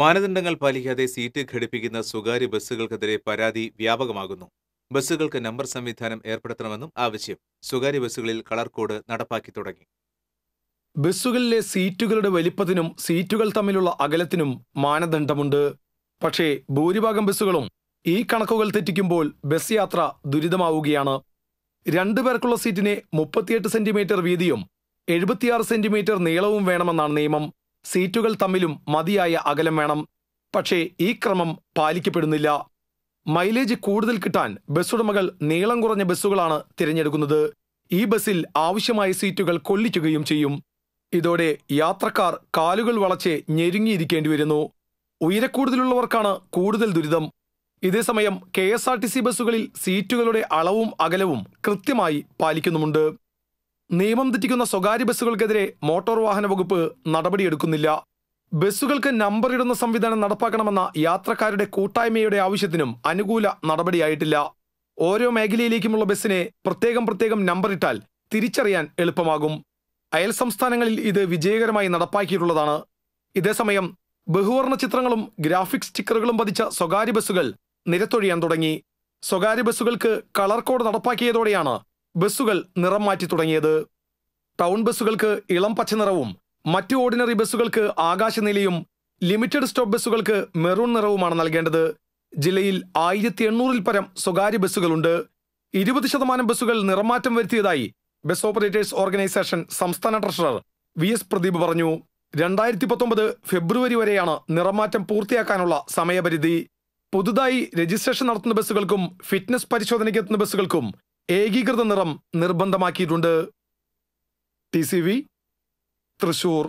മാനദണ്ഡങ്ങൾ പാലിക്കാതെ സീറ്റ് ഘടിപ്പിക്കുന്ന സ്വകാര്യ ബസ്സുകൾക്കെതിരെ പരാതി വ്യാപകമാകുന്നു ബസ്സുകൾക്ക് നമ്പർ സംവിധാനം ഏർപ്പെടുത്തണമെന്നും ആവശ്യം സ്വകാര്യ ബസ്സുകളിൽ കളർ കോഡ് നടപ്പാക്കി തുടങ്ങി ബസ്സുകളിലെ സീറ്റുകളുടെ വലിപ്പത്തിനും സീറ്റുകൾ തമ്മിലുള്ള അകലത്തിനും മാനദണ്ഡമുണ്ട് പക്ഷേ ഭൂരിഭാഗം ബസ്സുകളും ഈ കണക്കുകൾ തെറ്റിക്കുമ്പോൾ ബസ് യാത്ര ദുരിതമാവുകയാണ് രണ്ടു പേർക്കുള്ള സീറ്റിന് മുപ്പത്തിയെട്ട് സെന്റിമീറ്റർ വീതിയും എഴുപത്തിയാറ് സെന്റിമീറ്റർ നീളവും വേണമെന്നാണ് നിയമം സീറ്റുകൾ തമ്മിലും മതിയായ അകലം വേണം പക്ഷേ ഈ ക്രമം പാലിക്കപ്പെടുന്നില്ല മൈലേജ് കൂടുതൽ കിട്ടാൻ ബസ്സുടമകൾ നീളം കുറഞ്ഞ ബസ്സുകളാണ് തിരഞ്ഞെടുക്കുന്നത് ഈ ബസ്സിൽ ആവശ്യമായ സീറ്റുകൾ കൊള്ളിക്കുകയും ചെയ്യും ഇതോടെ യാത്രക്കാർ കാലുകൾ വളച്ച് ഞെരുങ്ങിയിരിക്കേണ്ടി വരുന്നു ഉയരക്കൂടുതലുള്ളവർക്കാണ് കൂടുതൽ ദുരിതം ഇതേസമയം K S R T C ബസ്സുകളിൽ സീറ്റുകളുടെ അളവും അകലവും കൃത്യമായി പാലിക്കുന്നുമുണ്ട് നിയമം തെറ്റിക്കുന്ന സ്വകാര്യ ബസ്സുകൾക്കെതിരെ മോട്ടോർ വാഹന വകുപ്പ് നടപടിയെടുക്കുന്നില്ല ബസ്സുകൾക്ക് നമ്പർ ഇടുന്ന സംവിധാനം നടപ്പാക്കണമെന്ന യാത്രക്കാരുടെ കൂട്ടായ്മയുടെ ആവശ്യത്തിനും അനുകൂല നടപടിയായിട്ടില്ല ഓരോ മേഖലയിലേക്കുമുള്ള ബസ്സിനെ പ്രത്യേകം പ്രത്യേകം നമ്പറിട്ടാൽ തിരിച്ചറിയാൻ എളുപ്പമാകും അയൽ സംസ്ഥാനങ്ങളിൽ ഇത് വിജയകരമായി നടപ്പാക്കിയിട്ടുള്ളതാണ് ഇതേസമയം ബഹുവർണ ചിത്രങ്ങളും ഗ്രാഫിക് സ്റ്റിക്കറുകളും പതിച്ച സ്വകാര്യ ബസ്സുകൾ നിരത്തൊഴിയാൻ തുടങ്ങി സ്വകാര്യ ബസ്സുകൾക്ക് കളർ കോഡ് നടപ്പാക്കിയതോടെയാണ് ബസ്സുകൾ നിറം മാറ്റി തുടങ്ങിയത് ടൗൺ ബസ്സുകൾക്ക് ഇളം പച്ച നിറവും മറ്റ് ഓർഡിനറി ബസ്സുകൾക്ക് ആകാശനിലയും ലിമിറ്റഡ് സ്റ്റോപ്പ് ബസ്സുകൾക്ക് മെറൂൺ നിറവുമാണ് നൽകേണ്ടത് ജില്ലയിൽ ആയിരത്തി എണ്ണൂറിൽ പരം സ്വകാര്യ ബസ്സുകളുണ്ട് ഇരുപത് ശതമാനം ബസ്സുകൾ നിറമാറ്റം വരുത്തിയതായി ബസ് ഓപ്പറേറ്റേഴ്സ് ഓർഗനൈസേഷൻ സംസ്ഥാന ട്രഷറർ വി എസ് പ്രദീപ് പറഞ്ഞു രണ്ടായിരത്തി പത്തൊമ്പത് ഫെബ്രുവരി വരെയാണ് നിറമാറ്റം പൂർത്തിയാക്കാനുള്ള സമയപരിധി പുതുതായി രജിസ്ട്രേഷൻ നടത്തുന്ന ബസ്സുകൾക്കും ഫിറ്റ്നസ് പരിശോധനയ്ക്ക് എത്തുന്ന ബസ്സുകൾക്കും ഏകീകൃത നിറം നിർബന്ധമാക്കിയിട്ടുണ്ട് ടി സി വി തൃശൂർ